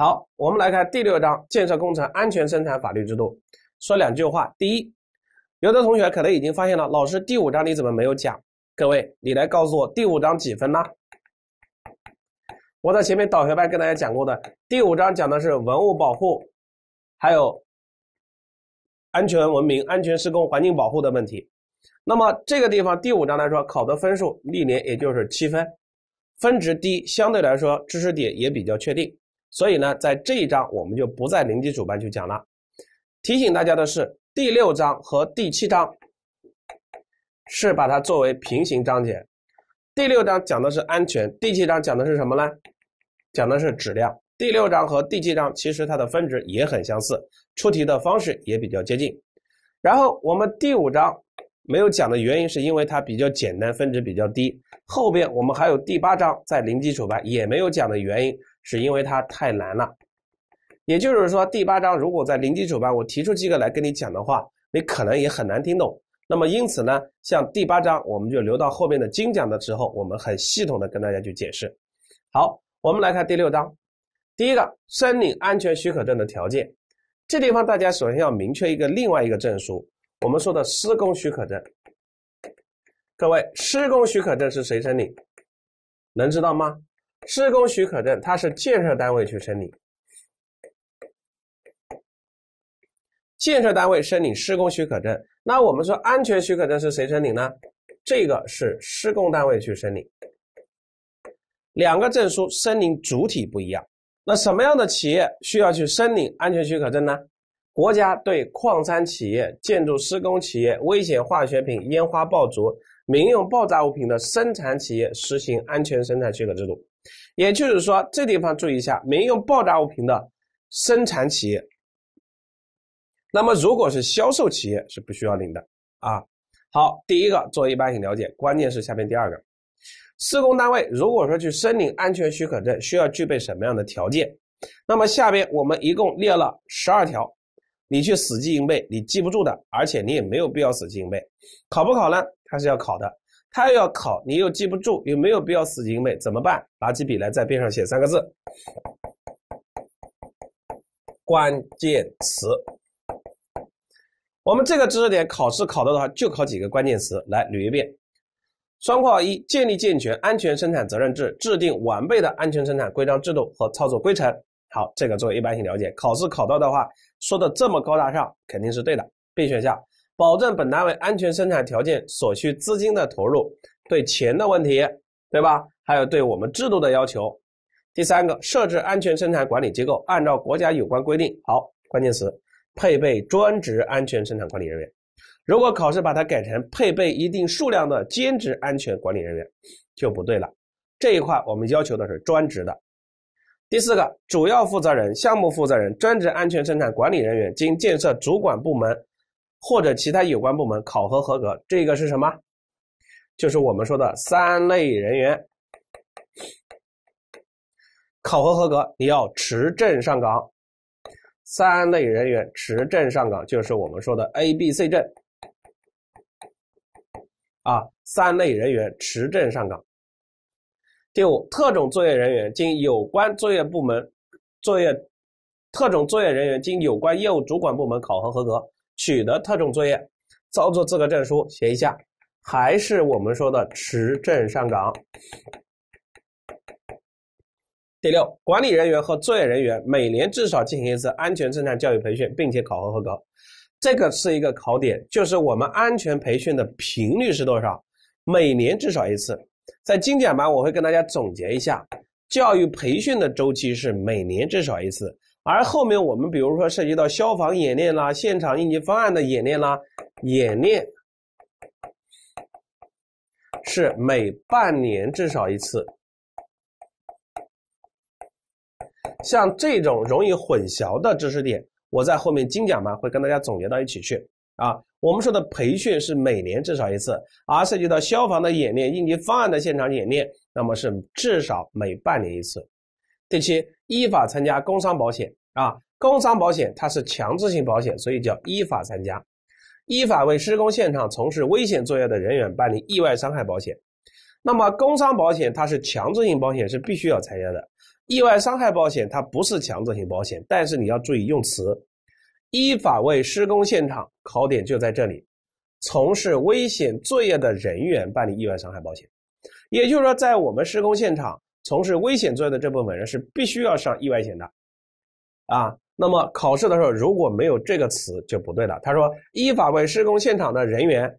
好，我们来看第六章建设工程安全生产法律制度，说两句话。第一，有的同学可能已经发现了，老师第五章你怎么没有讲？各位，你来告诉我第五章几分呢？我在前面导学班跟大家讲过的，第五章讲的是文物保护，还有安全文明、安全施工、环境保护的问题。那么这个地方第五章来说考的分数，历年也就是七分，分值低，相对来说知识点也比较确定。所以呢，在这一章我们就不在零基础班去讲了。提醒大家的是，第六章和第七章是把它作为平行章节。第六章讲的是安全，第七章讲的是什么呢？讲的是质量。第六章和第七章其实它的分值也很相似，出题的方式也比较接近。然后我们第五章没有讲的原因，是因为它比较简单，分值比较低。后边我们还有第八章，在零基础班也没有讲的原因。是因为它太难了，也就是说，第八章如果在零基础班，我提出几个来跟你讲的话，你可能也很难听懂。那么因此呢，像第八章，我们就留到后面的精讲的时候，我们很系统的跟大家去解释。好，我们来看第六章，第一个，申领安全许可证的条件。这地方大家首先要明确一个另外一个证书，我们说的施工许可证。各位，施工许可证是谁申领？能知道吗？施工许可证，它是建设单位去申领，建设单位申领施工许可证。那我们说安全许可证是谁申领呢？这个是施工单位去申领。两个证书申领主体不一样。那什么样的企业需要去申领安全许可证呢？国家对矿山企业、建筑施工企业、危险化学品、烟花爆竹、民用爆炸物品的生产企业实行安全生产许可制度。也就是说，这地方注意一下，民用爆炸物品的生产企业，那么如果是销售企业是不需要领的啊。好，第一个做一般性了解，关键是下面第二个，施工单位如果说去申领安全许可证，需要具备什么样的条件？那么下边我们一共列了十二条，你去死记硬背，你记不住的，而且你也没有必要死记硬背。考不考呢？还是要考的。他要考你又记不住，又没有必要死记硬背？怎么办？拿起笔来，在边上写三个字：关键词。我们这个知识点考试考到的话，就考几个关键词，来捋一遍。双括号一，建立健全安全生产责任制，制定完备的安全生产规章制度和操作规程。好，这个作为一般性了解。考试考到的话，说的这么高大上，肯定是对的。B 选项。保证本单位安全生产条件所需资金的投入，对钱的问题，对吧？还有对我们制度的要求。第三个，设置安全生产管理机构，按照国家有关规定，好关键词，配备专职安全生产管理人员。如果考试把它改成配备一定数量的兼职安全管理人员，就不对了。这一块我们要求的是专职的。第四个，主要负责人、项目负责人、专职安全生产管理人员，经建设主管部门。或者其他有关部门考核合格，这个是什么？就是我们说的三类人员考核合格，你要持证上岗。三类人员持证上岗，就是我们说的 A、B、C 证啊。三类人员持证上岗。第五，特种作业人员经有关作业部门作业，特种作业人员经有关业务主管部门考核合格。取得特种作业操作资格证书，写一下，还是我们说的持证上岗。第六，管理人员和作业人员每年至少进行一次安全生产教育培训，并且考核合格。这个是一个考点，就是我们安全培训的频率是多少？每年至少一次。在精讲班，我会跟大家总结一下，教育培训的周期是每年至少一次。而后面我们比如说涉及到消防演练啦、现场应急方案的演练啦，演练是每半年至少一次。像这种容易混淆的知识点，我在后面精讲嘛，会跟大家总结到一起去啊。我们说的培训是每年至少一次，而涉及到消防的演练、应急方案的现场演练，那么是至少每半年一次。第七，依法参加工伤保险。啊，工伤保险它是强制性保险，所以叫依法参加，依法为施工现场从事危险作业的人员办理意外伤害保险。那么，工伤保险它是强制性保险，是必须要参加的。意外伤害保险它不是强制性保险，但是你要注意用词，依法为施工现场，考点就在这里，从事危险作业的人员办理意外伤害保险。也就是说，在我们施工现场从事危险作业的这部分人是必须要上意外险的。啊，那么考试的时候如果没有这个词就不对了。他说，依法为施工现场的人员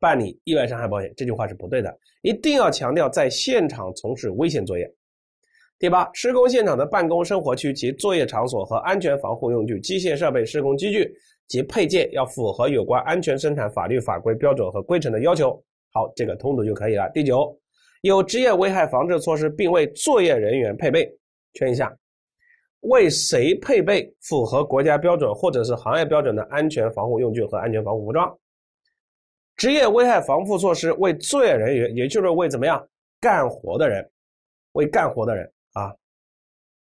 办理意外伤害保险，这句话是不对的，一定要强调在现场从事危险作业。第八，施工现场的办公生活区及作业场所和安全防护用具、机械设备、施工机具及配件要符合有关安全生产法律法规、标准和规程的要求。好，这个通读就可以了。第九，有职业危害防治措施，并为作业人员配备，圈一下。为谁配备符合国家标准或者是行业标准的安全防护用具和安全防护服装？职业危害防护措施为作业人员，也就是为怎么样干活的人，为干活的人啊。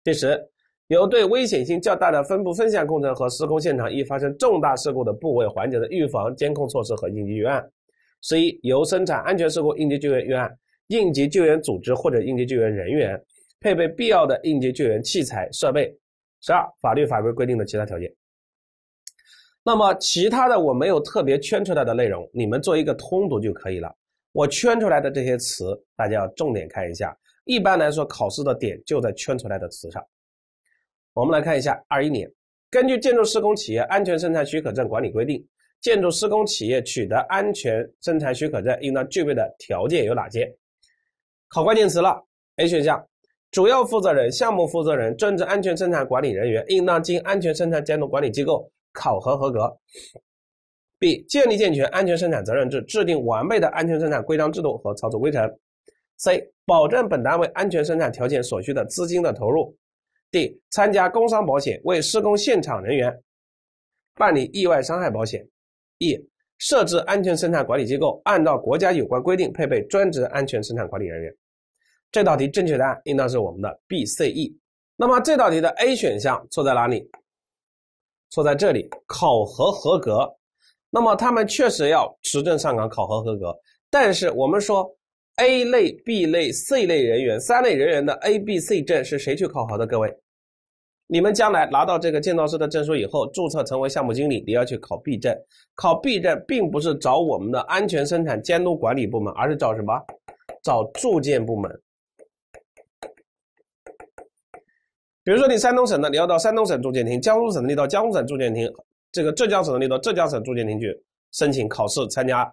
第十，有对危险性较大的分部分项工程和施工现场易发生重大事故的部位、环节的预防监控措施和应急预案。十一，由生产安全事故应急救援预案、应急救援组织或者应急救援人员。配备必要的应急救援器材设备，十二法律法规规定的其他条件。那么其他的我没有特别圈出来的内容，你们做一个通读就可以了。我圈出来的这些词，大家要重点看一下。一般来说，考试的点就在圈出来的词上。我们来看一下二一年，根据建筑施工企业安全生产许可证管理规定，建筑施工企业取得安全生产许可证应当具备的条件有哪些？考关键词了，A 选项。主要负责人、项目负责人、专职安全生产管理人员应当经安全生产监督管理机构考核合格。b. 建立健全安全生产责任制，制定完备的安全生产规章制度和操作规程。c. 保证本单位安全生产条件所需的资金的投入。d. 参加工伤保险，为施工现场人员办理意外伤害保险。e. 设置安全生产管理机构，按照国家有关规定配备专职安全生产管理人员。这道题正确答案应当是我们的 B、C、E。那么这道题的 A 选项错在哪里？错在这里，考核合格。那么他们确实要持证上岗，考核合格。但是我们说 A 类、B 类、C 类人员三类人员的 A、B、C 证是谁去考核的？各位，你们将来拿到这个建造师的证书以后，注册成为项目经理，你要去考 B 证。考 B 证并不是找我们的安全生产监督管理部门，而是找什么？找住建部门。比如说你山东省的，你要到山东省住建厅；江苏省的，你到江苏省住建厅；这个浙江省的，你到浙江省住建厅去申请考试，参加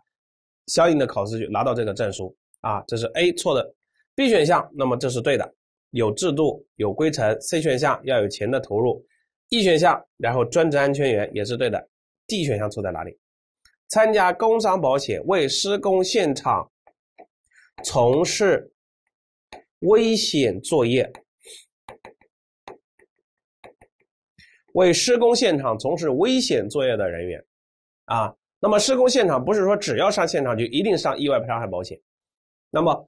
相应的考试，就拿到这个证书。啊，这是 A 错的，B 选项，那么这是对的，有制度有规程。C 选项要有钱的投入，E 选项，然后专职安全员也是对的。D 选项错在哪里？参加工伤保险，为施工现场从事危险作业。为施工现场从事危险作业的人员，啊，那么施工现场不是说只要上现场就一定上意外伤害保险，那么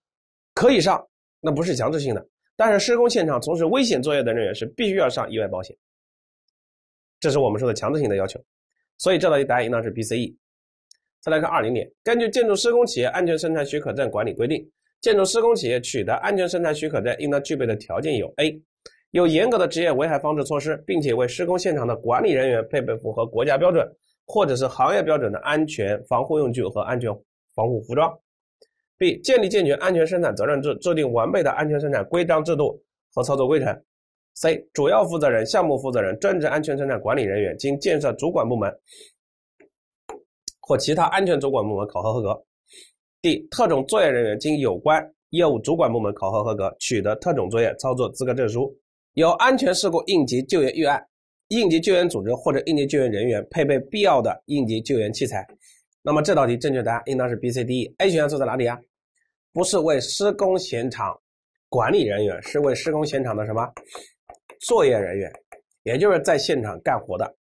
可以上，那不是强制性的，但是施工现场从事危险作业的人员是必须要上意外保险，这是我们说的强制性的要求，所以这道题答案应当是 B、C、E。再来看二零年，根据建筑施工企业安全生产许可证管理规定，建筑施工企业取得安全生产许可证应当具备的条件有 A。有严格的职业危害防治措施，并且为施工现场的管理人员配备符合国家标准或者是行业标准的安全防护用具和安全防护服装。B. 建立健全安全生产责任制，制定完备的安全生产规章制度和操作规程。C. 主要负责人、项目负责人、专职安全生产管理人员经建设主管部门或其他安全主管部门考核合格。D. 特种作业人员经有关业务主管部门考核合格，取得特种作业操作资格证书。有安全事故应急救援预案、应急救援组织或者应急救援人员配备必要的应急救援器材。那么这道题正确答案应当是 B、C、D、E。A 选项错在哪里啊？不是为施工现场管理人员，是为施工现场的什么作业人员，也就是在现场干活的。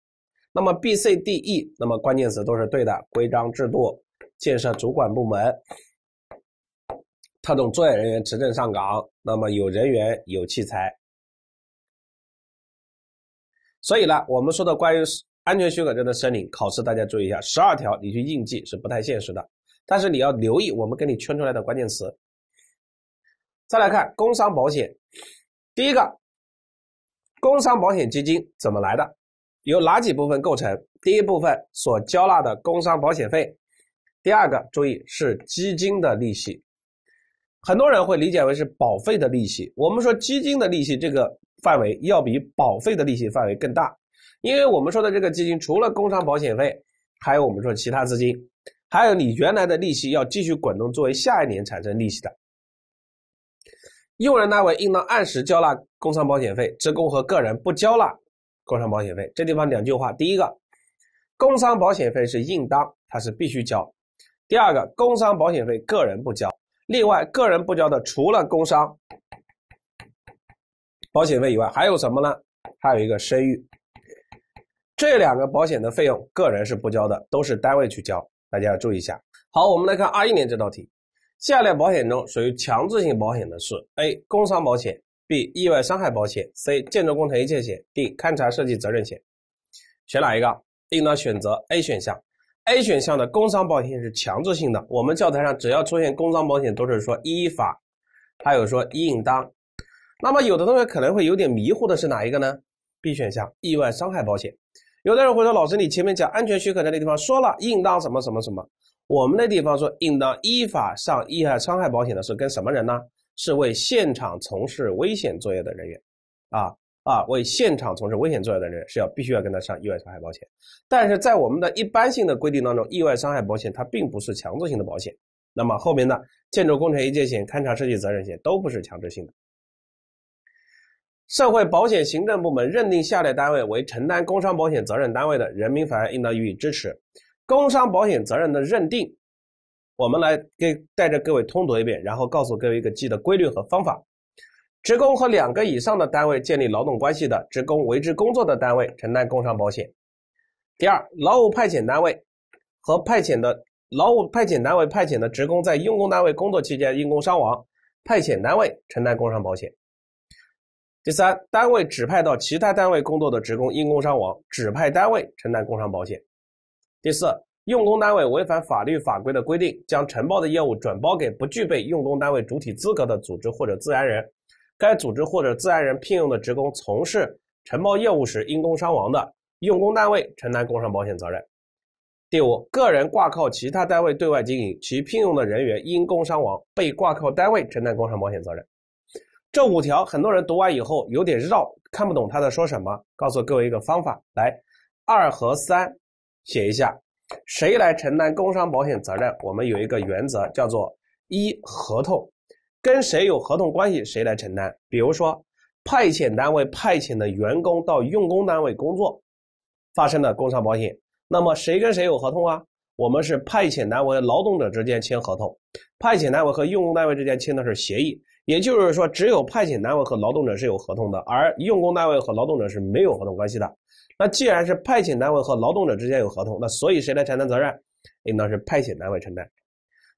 那么 B、C、D、E，那么关键词都是对的：规章制度、建设主管部门、特种作业人员持证上岗。那么有人员，有器材。所以呢，我们说的关于安全许可证的申领考试，大家注意一下，十二条你去硬记是不太现实的，但是你要留意我们给你圈出来的关键词。再来看工伤保险，第一个，工伤保险基金怎么来的？由哪几部分构成？第一部分所交纳的工伤保险费，第二个注意是基金的利息，很多人会理解为是保费的利息。我们说基金的利息这个。范围要比保费的利息范围更大，因为我们说的这个基金除了工伤保险费，还有我们说其他资金，还有你原来的利息要继续滚动作为下一年产生利息的。用人单位应当按时交纳工伤保险费，职工和个人不交纳工伤保险费。这地方两句话：第一个，工伤保险费是应当，它是必须交；第二个，工伤保险费个人不交。另外，个人不交的除了工伤。保险费以外还有什么呢？还有一个生育，这两个保险的费用个人是不交的，都是单位去交，大家要注意一下。好，我们来看二一年这道题：下列保险中属于强制性保险的是？A. 工伤保险；B. 意外伤害保险；C. 建筑工程一切险；D. 勘察设计责任险。选哪一个？应当选择 A 选项。A 选项的工伤保险是强制性的，我们教材上只要出现工伤保险都是说依法，还有说应当。那么，有的同学可能会有点迷糊的是哪一个呢？B 选项意外伤害保险。有的人会说，老师，你前面讲安全许可那地方说了应当什么什么什么，我们那地方说应当依法上意外伤害保险的是跟什么人呢？是为现场从事危险作业的人员。啊啊，为现场从事危险作业的人是要必须要跟他上意外伤害保险。但是在我们的一般性的规定当中，意外伤害保险它并不是强制性的保险。那么后面的建筑工程一切险、勘察设计责任险都不是强制性的。社会保险行政部门认定下列单位为承担工伤保险责任单位的，人民法院应当予以支持。工伤保险责任的认定，我们来给带着各位通读一遍，然后告诉各位一个记的规律和方法。职工和两个以上的单位建立劳动关系的，职工为之工作的单位承担工伤保险。第二，劳务派遣单位和派遣的劳务派遣单位派遣的职工在用工单位工作期间因工伤亡，派遣单位承担工伤保险。第三，单位指派到其他单位工作的职工因工伤亡，指派单位承担工伤保险。第四，用工单位违反法律法规的规定，将承包的业务转包给不具备用工单位主体资格的组织或者自然人，该组织或者自然人聘用的职工从事承包业务时因工伤亡的，用工单位承担工伤保险责任。第五，个人挂靠其他单位对外经营，其聘用的人员因工伤亡，被挂靠单位承担工伤保险责任。这五条很多人读完以后有点绕，看不懂他在说什么。告诉各位一个方法，来二和三写一下，谁来承担工伤保险责任？我们有一个原则，叫做一合同，跟谁有合同关系谁来承担。比如说，派遣单位派遣的员工到用工单位工作，发生了工伤保险，那么谁跟谁有合同啊？我们是派遣单位劳动者之间签合同，派遣单位和用工单位之间签的是协议。也就是说，只有派遣单位和劳动者是有合同的，而用工单位和劳动者是没有合同关系的。那既然是派遣单位和劳动者之间有合同，那所以谁来承担责任？应当是派遣单位承担。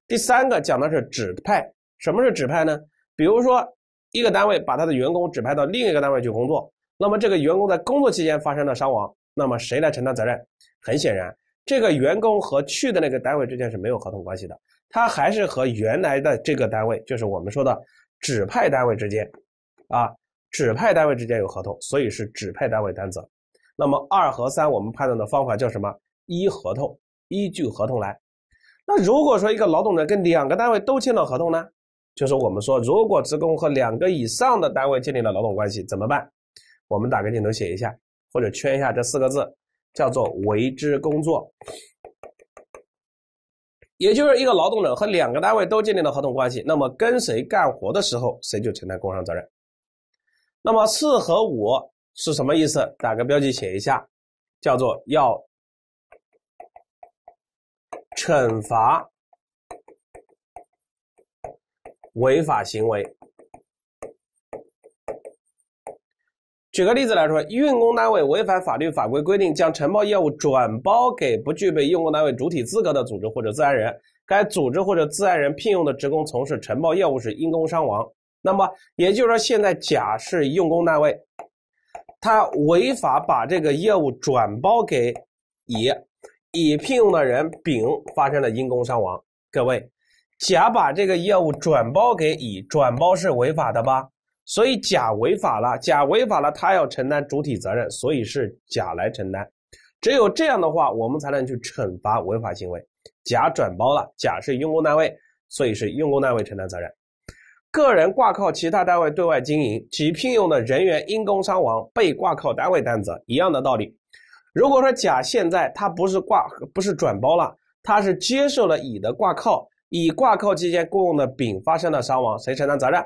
第三个讲的是指派，什么是指派呢？比如说，一个单位把他的员工指派到另一个单位去工作，那么这个员工在工作期间发生了伤亡，那么谁来承担责任？很显然，这个员工和去的那个单位之间是没有合同关系的，他还是和原来的这个单位，就是我们说的。指派单位之间，啊，指派单位之间有合同，所以是指派单位担责。那么二和三，我们判断的方法叫什么？依合同，依据合同来。那如果说一个劳动者跟两个单位都签了合同呢？就是我们说，如果职工和两个以上的单位建立了劳动关系怎么办？我们打开镜头写一下，或者圈一下这四个字，叫做为之工作。也就是一个劳动者和两个单位都建立了合同关系，那么跟谁干活的时候，谁就承担工伤责任。那么四和五是什么意思？打个标记写一下，叫做要惩罚违法行为。举个例子来说，用工单位违反法律法规规定，将承包业务转包给不具备用工单位主体资格的组织或者自然人，该组织或者自然人聘用的职工从事承包业务时因工伤亡。那么也就是说，现在甲是用工单位，他违法把这个业务转包给乙，乙聘用的人丙发生了因工伤亡。各位，甲把这个业务转包给乙，转包是违法的吧？所以甲违法了，甲违法了，他要承担主体责任，所以是甲来承担。只有这样的话，我们才能去惩罚违法行为。甲转包了，甲是用工单位，所以是用工单位承担责任。个人挂靠其他单位对外经营，其聘用的人员因工伤亡，被挂靠单位担责，一样的道理。如果说甲现在他不是挂，不是转包了，他是接受了乙的挂靠，乙挂靠期间雇佣的丙发生了伤亡，谁承担责任？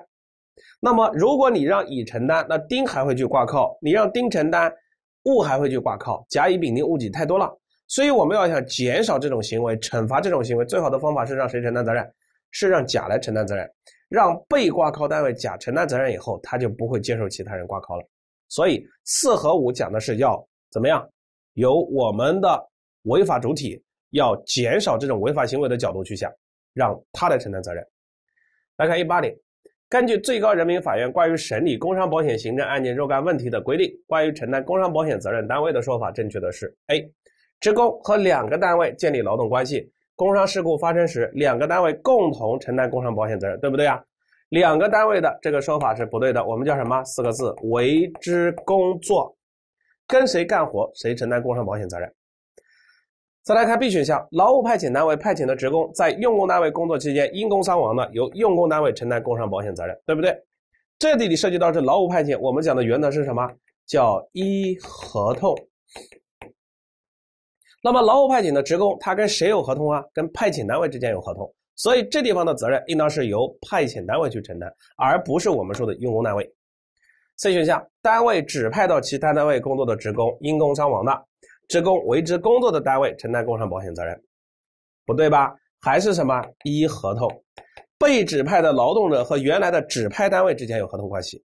那么，如果你让乙承担，那丁还会去挂靠；你让丁承担，戊还会去挂靠。甲、乙、丙、丁、戊、己太多了，所以我们要想减少这种行为，惩罚这种行为，最好的方法是让谁承担责任？是让甲来承担责任。让被挂靠单位甲承担责任以后，他就不会接受其他人挂靠了。所以四和五讲的是要怎么样？由我们的违法主体要减少这种违法行为的角度去想，让他来承担责任。来看一八点。根据最高人民法院关于审理工伤保险行政案件若干问题的规定，关于承担工伤保险责任单位的说法正确的是：A，职工和两个单位建立劳动关系，工伤事故发生时，两个单位共同承担工伤保险责任，对不对啊？两个单位的这个说法是不对的，我们叫什么四个字？为之工作，跟谁干活谁承担工伤保险责任。再来看 B 选项，劳务派遣单位派遣的职工在用工单位工作期间因工伤亡的，由用工单位承担工伤保险责任，对不对？这地里涉及到是劳务派遣，我们讲的原则是什么？叫一合同。那么劳务派遣的职工，他跟谁有合同啊？跟派遣单位之间有合同，所以这地方的责任应当是由派遣单位去承担，而不是我们说的用工单位。C 选项，单位指派到其他单位工作的职工因工伤亡的。职工为之工作的单位承担工伤保险责任，不对吧？还是什么依合同，被指派的劳动者和原来的指派单位之间有合同关系，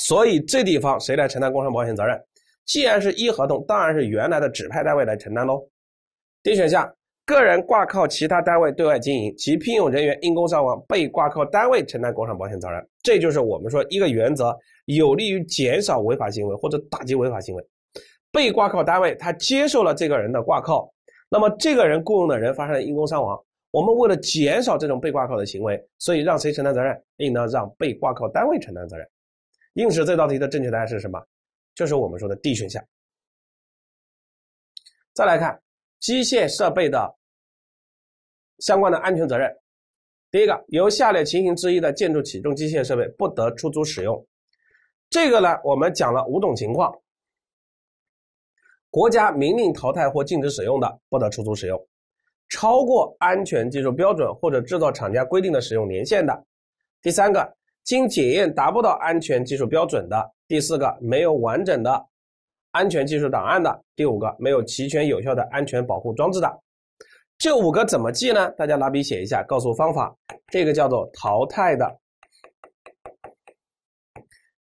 所以这地方谁来承担工伤保险责任？既然是依合同，当然是原来的指派单位来承担喽。D 选项，个人挂靠其他单位对外经营，其聘用人员因工伤亡，被挂靠单位承担工伤保险责任。这就是我们说一个原则，有利于减少违法行为或者打击违法行为。被挂靠单位他接受了这个人的挂靠，那么这个人雇佣的人发生了因公伤亡，我们为了减少这种被挂靠的行为，所以让谁承担责任？应当让被挂靠单位承担责任。因此这道题的正确答案是什么？就是我们说的 D 选项。再来看机械设备的相关的安全责任，第一个，由下列情形之一的建筑起重机械设备不得出租使用。这个呢，我们讲了五种情况。国家明令淘汰或禁止使用的，不得出租使用；超过安全技术标准或者制造厂家规定的使用年限的；第三个，经检验达不到安全技术标准的；第四个，没有完整的安全技术档案的；第五个，没有齐全有效的安全保护装置的。这五个怎么记呢？大家拿笔写一下，告诉方法。这个叫做淘汰的。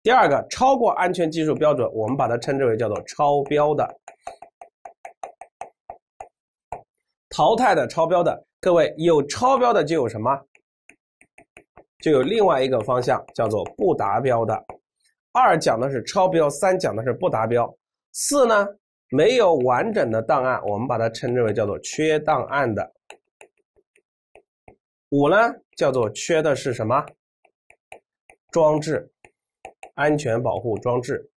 第二个超过安全技术标准，我们把它称之为叫做超标的淘汰的超标的。各位有超标的就有什么？就有另外一个方向叫做不达标的。二讲的是超标，三讲的是不达标，四呢没有完整的档案，我们把它称之为叫做缺档案的。五呢叫做缺的是什么？装置。安全保护装置，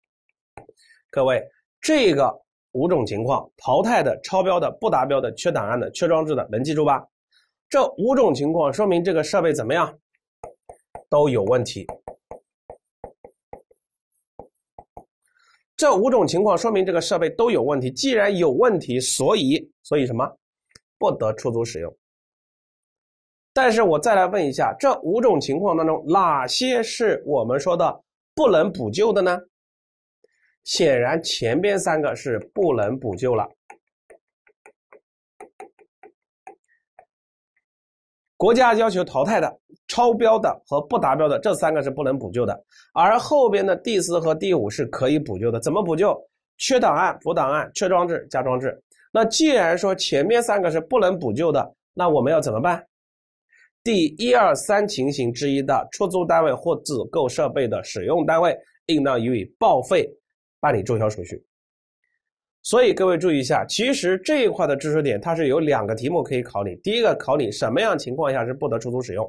各位，这个五种情况：淘汰的、超标的、不达标的、缺档案的、缺装置的，能记住吧？这五种情况说明这个设备怎么样？都有问题。这五种情况说明这个设备都有问题。既然有问题，所以，所以什么？不得出租使用。但是我再来问一下，这五种情况当中，哪些是我们说的？不能补救的呢？显然前边三个是不能补救了。国家要求淘汰的、超标的和不达标的这三个是不能补救的，而后边的第四和第五是可以补救的。怎么补救？缺档案补档案，缺装置加装置。那既然说前面三个是不能补救的，那我们要怎么办？第一、二、三情形之一的出租单位或自购设备的使用单位，应当予以报废，办理注销手续。所以各位注意一下，其实这一块的知识点，它是有两个题目可以考你。第一个考你什么样情况下是不得出租使用？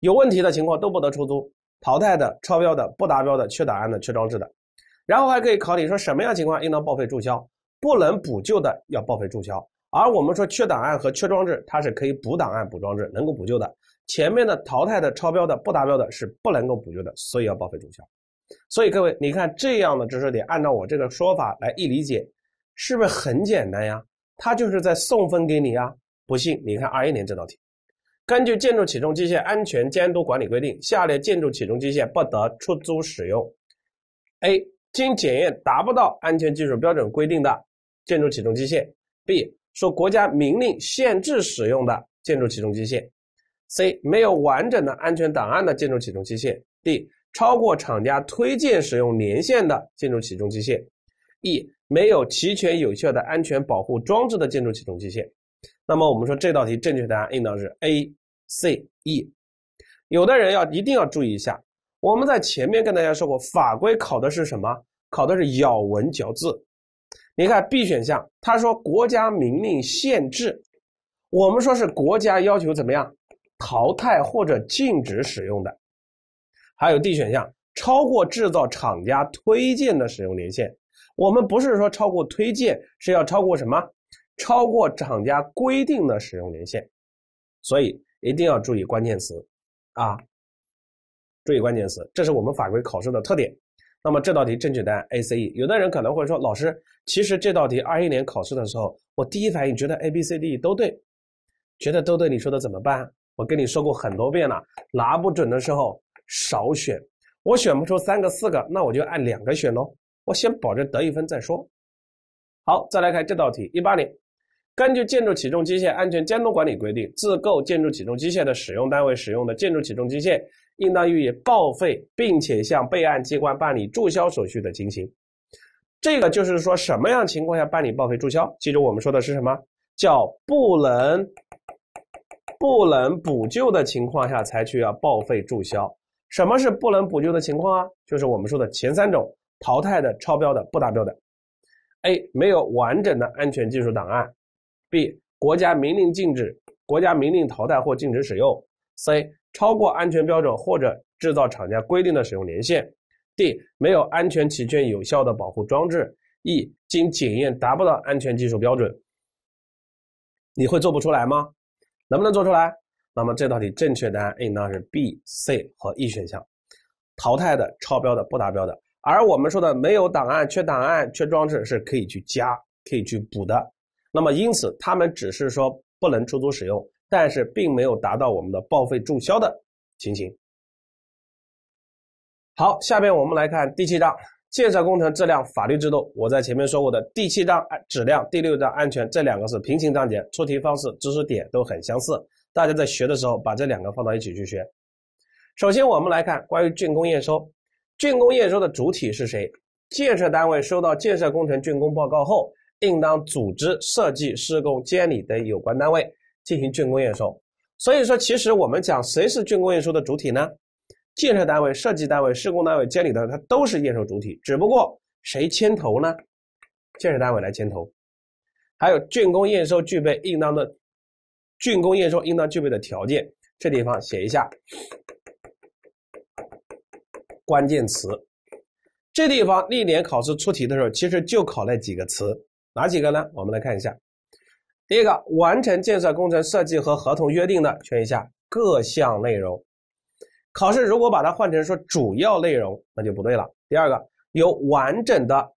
有问题的情况都不得出租，淘汰的、超标的、不达标的、缺档案的、缺装置的。然后还可以考你说什么样情况应当报废注销？不能补救的要报废注销。而我们说缺档案和缺装置，它是可以补档案、补装置，能够补救的。前面的淘汰的、超标的、不达标的是不能够补救的，所以要报废注销。所以各位，你看这样的知识点，按照我这个说法来一理解，是不是很简单呀？它就是在送分给你啊！不信，你看二一年这道题：根据《建筑起重机械安全监督管理规定》，下列建筑起重机械不得出租使用：A. 经检验达不到安全技术标准规定的建筑起重机械；B. 说国家明令限制使用的建筑起重机械，C 没有完整的安全档案的建筑起重机械，D 超过厂家推荐使用年限的建筑起重机械，E 没有齐全有效的安全保护装置的建筑起重机械。那么我们说这道题正确答案应当是 A、C、E。有的人要一定要注意一下，我们在前面跟大家说过，法规考的是什么？考的是咬文嚼字。你看 B 选项，他说国家明令限制，我们说是国家要求怎么样淘汰或者禁止使用的。还有 D 选项，超过制造厂家推荐的使用年限，我们不是说超过推荐，是要超过什么？超过厂家规定的使用年限。所以一定要注意关键词啊，注意关键词，这是我们法规考试的特点。那么这道题正确答案 A、C、E。有的人可能会说，老师，其实这道题二一年考试的时候，我第一反应觉得 A、B、C、D 都对，觉得都对。你说的怎么办？我跟你说过很多遍了，拿不准的时候少选。我选不出三个四个，那我就按两个选喽。我先保证得一分再说。好，再来看这道题，一八年，根据建筑起重机械安全监督管理规定，自购建筑起重机械的使用单位使用的建筑起重机械。应当予以报废，并且向备案机关办理注销手续的情形。这个就是说，什么样情况下办理报废注销？记住，我们说的是什么叫不能不能补救的情况下采取要报废注销。什么是不能补救的情况啊？就是我们说的前三种淘汰的、超标的、不达标的。A 没有完整的安全技术档案；B 国家明令禁止，国家明令淘汰或禁止使用；C。超过安全标准或者制造厂家规定的使用年限，D 没有安全齐全有效的保护装置，E 经检验达不到安全技术标准，你会做不出来吗？能不能做出来？那么这道题正确答案应当是 B、C 和 E 选项，淘汰的、超标的、不达标的，而我们说的没有档案、缺档案、缺装置是可以去加、可以去补的，那么因此他们只是说不能出租使用。但是并没有达到我们的报废注销的情形。好，下面我们来看第七章建设工程质量法律制度。我在前面说过的第七章质量、第六章安全这两个是平行章节，出题方式、知识点都很相似。大家在学的时候把这两个放到一起去学。首先，我们来看关于竣工验收。竣工验收的主体是谁？建设单位收到建设工程竣工报告后，应当组织设计、施工、监理等有关单位。进行竣工验收，所以说，其实我们讲谁是竣工验收的主体呢？建设单位、设计单位、施工单位、监理单位，它都是验收主体，只不过谁牵头呢？建设单位来牵头。还有竣工验收具备应当的竣工验收应当具备的条件，这地方写一下关键词。这地方历年考试出题的时候，其实就考那几个词，哪几个呢？我们来看一下。第一个，完成建设工程设计和合同约定的，圈一下各项内容。考试如果把它换成说主要内容，那就不对了。第二个，有完整的、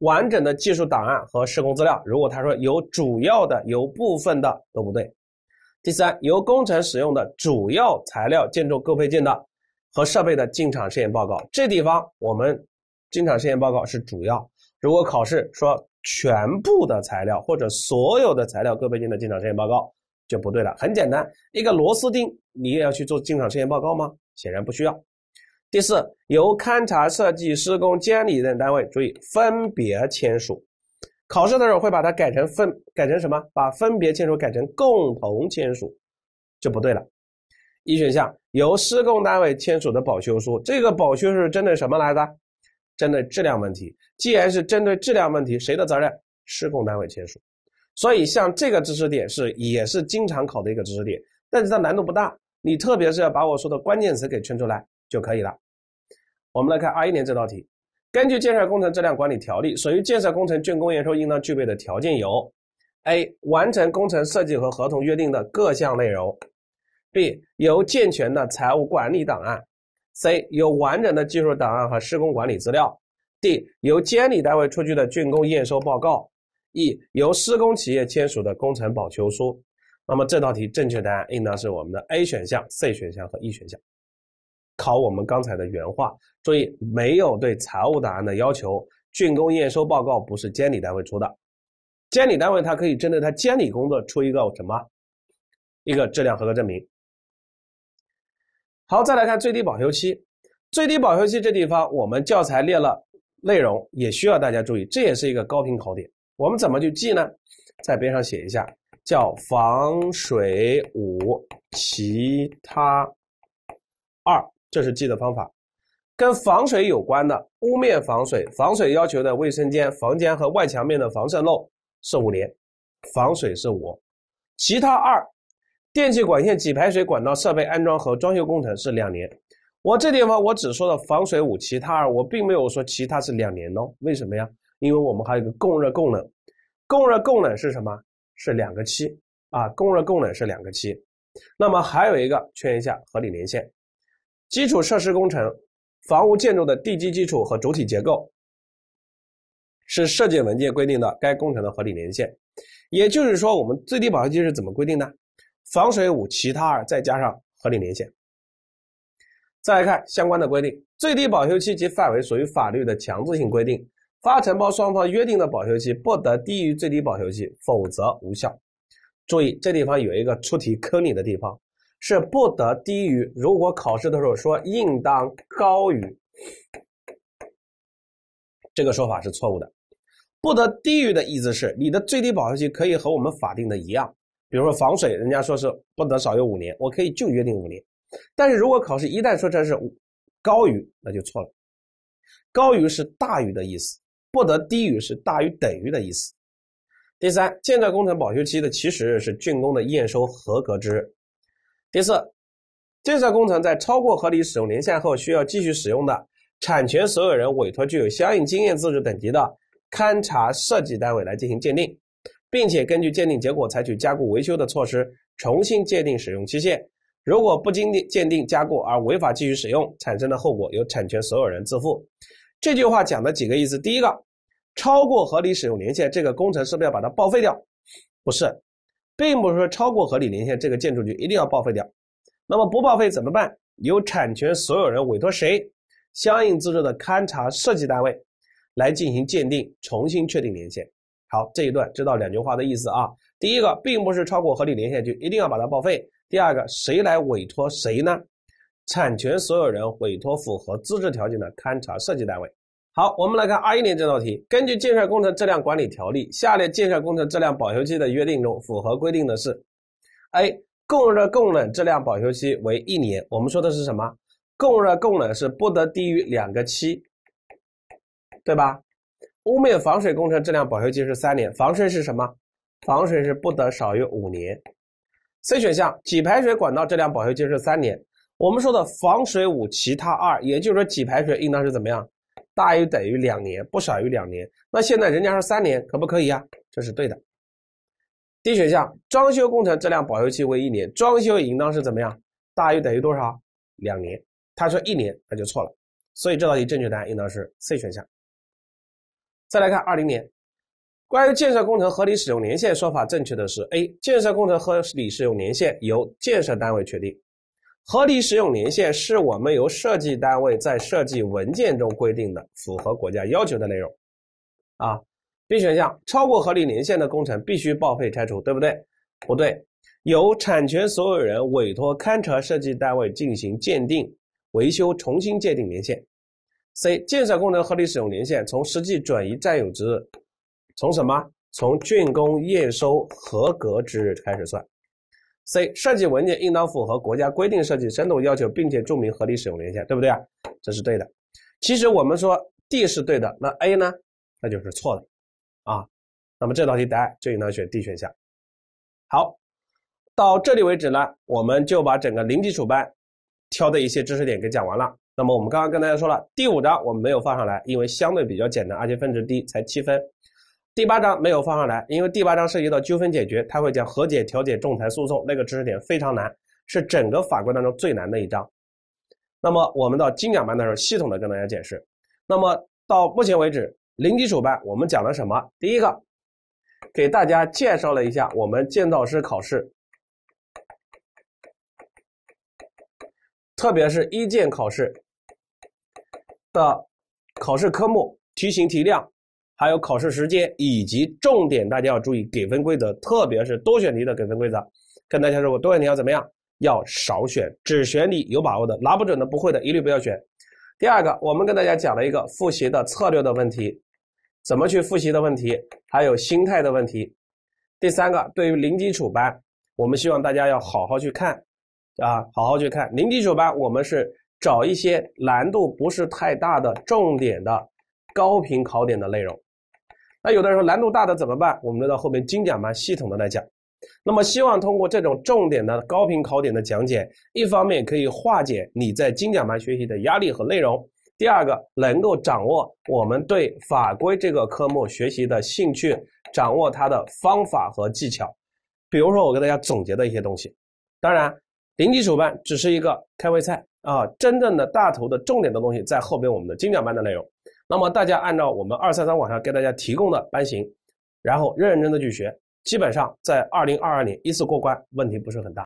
完整的技术档案和施工资料。如果他说有主要的，有部分的都不对。第三，由工程使用的主要材料、建筑构配件的和设备的进场试验报告。这地方我们进场试验报告是主要。如果考试说，全部的材料或者所有的材料，各配件的进场试验报告就不对了。很简单，一个螺丝钉你也要去做进场试验报告吗？显然不需要。第四，由勘察、设计、施工、监理等单位注意分别签署。考试的时候会把它改成分，改成什么？把分别签署改成共同签署就不对了。一选项由施工单位签署的保修书，这个保修是针对什么来的？针对质量问题，既然是针对质量问题，谁的责任？施工单位签署。所以像这个知识点是也是经常考的一个知识点，但是它难度不大，你特别是要把我说的关键词给圈出来就可以了。我们来看二一年这道题，根据《建设工程质量管理条例》，属于建设工程竣工验收应当具备的条件有：A. 完成工程设计和合同约定的各项内容；B. 由健全的财务管理档案。C 有完整的技术档案和施工管理资料，D 由监理单位出具的竣工验收报告，E 由施工企业签署的工程保修书。那么这道题正确答案应当是我们的 A 选项、C 选项和 E 选项。考我们刚才的原话，注意没有对财务档案的要求，竣工验收报告不是监理单位出的，监理单位它可以针对它监理工作出一个什么，一个质量合格证明。好，再来看最低保修期。最低保修期这地方，我们教材列了内容，也需要大家注意，这也是一个高频考点。我们怎么去记呢？在边上写一下，叫防水五，其他二，这是记的方法。跟防水有关的屋面防水、防水要求的卫生间、房间和外墙面的防渗漏是五年，防水是五，其他二。电气管线、给排水管道设备安装和装修工程是两年。我这地方我只说了防水五，其他二，我并没有说其他是两年哦。为什么呀？因为我们还有个供热供冷，供热供冷是什么？是两个期啊，供热供冷是两个期。那么还有一个圈一下合理年限，基础设施工程、房屋建筑的地基基础和主体结构是设计文件规定的该工程的合理年限。也就是说，我们最低保修期是怎么规定的？防水五，其他二，再加上合理年限。再来看相关的规定，最低保修期及范围属于法律的强制性规定，发承包双方约定的保修期不得低于最低保修期，否则无效。注意这地方有一个出题坑你的地方，是不得低于。如果考试的时候说应当高于，这个说法是错误的。不得低于的意思是，你的最低保修期可以和我们法定的一样。比如说防水，人家说是不得少于五年，我可以就约定五年。但是如果考试一旦说成是高于，那就错了。高于是大于的意思，不得低于是大于等于的意思。第三，建设工程保修期的起始日是竣工的验收合格之日。第四，建设工程在超过合理使用年限后需要继续使用的，产权所有人委托具有相应经验资质等级的勘察设计单位来进行鉴定。并且根据鉴定结果采取加固维修的措施，重新鉴定使用期限。如果不经鉴定加固而违法继续使用，产生的后果由产权所有人自负。这句话讲的几个意思？第一个，超过合理使用年限，这个工程是不是要把它报废掉？不是，并不是说超过合理年限这个建筑就一定要报废掉。那么不报废怎么办？由产权所有人委托谁相应资质的勘察设计单位来进行鉴定，重新确定年限。好，这一段知道两句话的意思啊。第一个，并不是超过合理年限就一定要把它报废。第二个，谁来委托谁呢？产权所有人委托符合资质条件的勘察设计单位。好，我们来看二一年这道题。根据《建设工程质量管理条例》，下列建设工程质量保修期的约定中，符合规定的是：A. 供热供冷质量保修期为一年。我们说的是什么？供热供冷是不得低于两个期，对吧？屋面防水工程质量保修期是三年，防水是什么？防水是不得少于五年。C 选项，给排水管道质量保修期是三年。我们说的防水五，其他二，也就是说给排水应当是怎么样？大于等于两年，不少于两年。那现在人家是三年，可不可以呀？这是对的。D 选项，装修工程质量保修期为一年，装修应当是怎么样？大于等于多少？两年。他说一年，那就错了。所以这道题正确答案应当是 C 选项。再来看二零年，关于建设工程合理使用年限说法正确的是：A. 建设工程合理使用年限由建设单位确定，合理使用年限是我们由设计单位在设计文件中规定的，符合国家要求的内容。啊，B 选项，超过合理年限的工程必须报废拆除，对不对？不对，由产权所有人委托勘察设计单位进行鉴定、维修，重新界定年限。C 建设工程合理使用年限从实际转移占有之日，从什么？从竣工验收合格之日开始算。C 设计文件应当符合国家规定设计深度要求，并且注明合理使用年限，对不对啊？这是对的。其实我们说 D 是对的，那 A 呢？那就是错的，啊。那么这道题答案就应当选 D 选项。好，到这里为止呢，我们就把整个零基础班挑的一些知识点给讲完了。那么我们刚刚跟大家说了，第五章我们没有放上来，因为相对比较简单，而且分值低，才七分。第八章没有放上来，因为第八章涉及到纠纷解决，它会讲和解、调解、仲裁、诉讼那个知识点非常难，是整个法规当中最难的一章。那么我们到精讲班的时候，系统的跟大家解释。那么到目前为止，零基础班我们讲了什么？第一个，给大家介绍了一下我们建造师考试，特别是一建考试。的考试科目、题型、题量，还有考试时间以及重点，大家要注意给分规则，特别是多选题的给分规则。跟大家说，我多选题要怎么样？要少选，只选你有把握的，拿不准的、不会的一律不要选。第二个，我们跟大家讲了一个复习的策略的问题，怎么去复习的问题，还有心态的问题。第三个，对于零基础班，我们希望大家要好好去看，啊，好好去看零基础班，我们是。找一些难度不是太大的、重点的、高频考点的内容。那有的人说难度大的怎么办？我们到后面精讲班系统的来讲。那么希望通过这种重点的高频考点的讲解，一方面可以化解你在精讲班学习的压力和内容；第二个能够掌握我们对法规这个科目学习的兴趣，掌握它的方法和技巧。比如说我给大家总结的一些东西，当然。零基础班只是一个开胃菜啊，真正的大头的重点的东西在后边我们的精讲班的内容。那么大家按照我们二三三网上给大家提供的班型，然后认认真真的去学，基本上在二零二二年一次过关问题不是很大。